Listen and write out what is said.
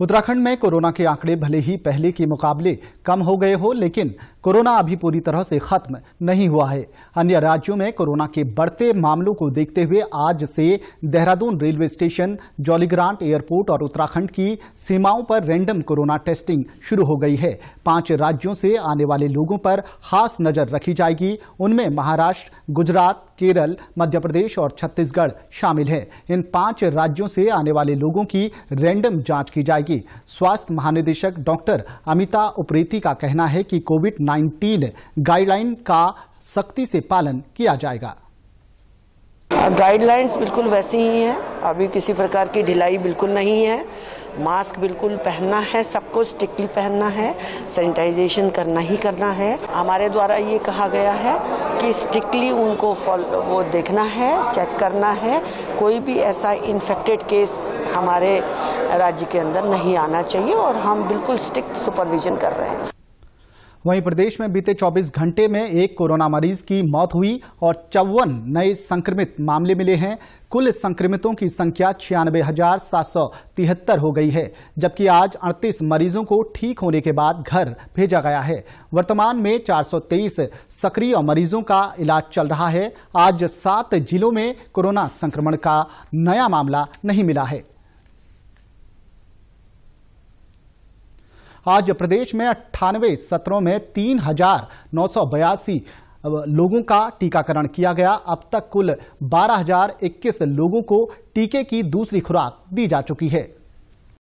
उत्तराखंड में कोरोना के आंकड़े भले ही पहले के मुकाबले कम हो गए हो लेकिन कोरोना अभी पूरी तरह से खत्म नहीं हुआ है अन्य राज्यों में कोरोना के बढ़ते मामलों को देखते हुए आज से Dehradun railway station Jolly Grant airport और उत्तराखंड की सीमाओं पर रैंडम कोरोना टेस्टिंग शुरू हो गई है पांच राज्यों से आने वाले लोगों पर खास नजर रखी जाएगी उनमें महाराष्ट्र गुजरात केरल मध्य प्रदेश और छत्तीसगढ़ शामिल है इन पांच राज्यों से आने वाले लोगों की रैंडम जांच की जाएगी जाएगी स्वास्थ्य महानिदेशक डॉक्टर अमिता उप्रेती का कहना है कि कोविड 19 गाइडलाइन का सख्ती से पालन किया जाएगा गाइडलाइंस हाँ, बिल्कुल वैसी ही हैं अभी किसी प्रकार की ढिलाई बिल्कुल नहीं है मास्क बिल्कुल पहनना है सबको स्ट्रिक्टली पहनना है सैनिटाइजेशन करना ही करना है हमारे द्वारा ये कहा गया है कि स्ट्रिक्टली उनको फॉलो वो देखना है चेक करना है कोई भी ऐसा इन्फेक्टेड केस हमारे राज्य के अंदर नहीं आना चाहिए और हम बिल्कुल स्ट्रिक्ट सुपरविजन कर रहे हैं वहीं प्रदेश में बीते 24 घंटे में एक कोरोना मरीज की मौत हुई और चौवन नए संक्रमित मामले मिले हैं कुल संक्रमितों की संख्या छियानबे हजार सात सौ तिहत्तर हो गई है जबकि आज 38 मरीजों को ठीक होने के बाद घर भेजा गया है वर्तमान में 423 सक्रिय मरीजों का इलाज चल रहा है आज सात जिलों में कोरोना संक्रमण का नया मामला नहीं मिला है आज प्रदेश में अट्ठानवे सत्रों में तीन हजार नौ सौ बयासी लोगों का टीकाकरण किया गया अब तक कुल 12,021 लोगों को टीके की दूसरी खुराक दी जा चुकी है